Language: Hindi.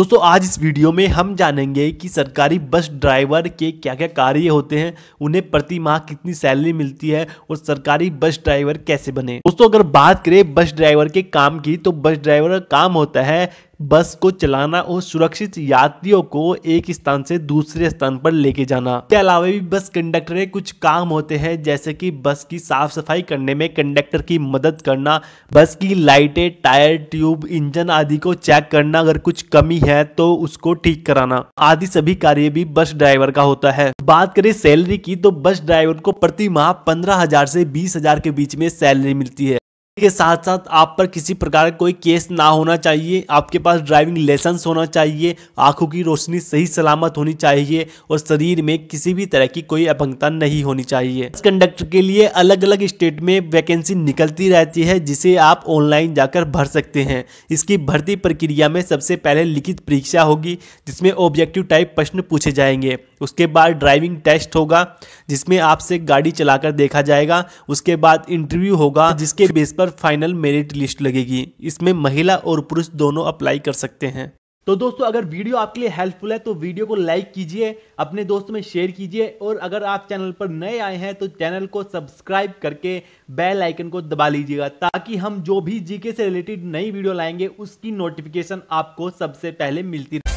दोस्तों आज इस वीडियो में हम जानेंगे कि सरकारी बस ड्राइवर के क्या क्या कार्य होते हैं उन्हें प्रति माह कितनी सैलरी मिलती है और सरकारी बस ड्राइवर कैसे बने दोस्तों अगर बात करें बस ड्राइवर के काम की तो बस ड्राइवर का काम होता है बस को चलाना और सुरक्षित यात्रियों को एक स्थान से दूसरे स्थान पर लेके जाना इसके अलावा भी बस कंडक्टर के कुछ काम होते हैं जैसे कि बस की साफ सफाई करने में कंडक्टर की मदद करना बस की लाइटें टायर ट्यूब इंजन आदि को चेक करना अगर कुछ कमी है तो उसको ठीक कराना आदि सभी कार्य भी बस ड्राइवर का होता है बात करें सैलरी की तो बस ड्राइवर को प्रति माह पंद्रह हजार से बीस हजार के बीच में सैलरी मिलती है के साथ साथ आप पर किसी प्रकार का कोई केस ना होना चाहिए आपके पास ड्राइविंग लाइसेंस होना चाहिए आंखों की रोशनी सही सलामत होनी चाहिए और शरीर में किसी भी तरह की कोई अपंगता नहीं होनी चाहिए कंडक्टर के लिए अलग अलग स्टेट में वैकेंसी निकलती रहती है जिसे आप ऑनलाइन जाकर भर सकते हैं इसकी भर्ती प्रक्रिया में सबसे पहले लिखित परीक्षा होगी जिसमें ऑब्जेक्टिव टाइप प्रश्न पूछे जाएंगे उसके बाद ड्राइविंग टेस्ट होगा जिसमें आपसे गाड़ी चलाकर देखा जाएगा उसके बाद इंटरव्यू होगा जिसके बेस पर फाइनल मेरिट लिस्ट लगेगी इसमें महिला और पुरुष दोनों अप्लाई कर सकते हैं तो दोस्तों अगर वीडियो आपके लिए हेल्पफुल है तो वीडियो को लाइक कीजिए अपने दोस्तों में शेयर कीजिए और अगर आप चैनल पर नए आए हैं तो चैनल को सब्सक्राइब करके बेल आइकन को दबा लीजिएगा ताकि हम जो भी जीके से रिलेटेड नई वीडियो लाएंगे उसकी नोटिफिकेशन आपको सबसे पहले मिलती रहे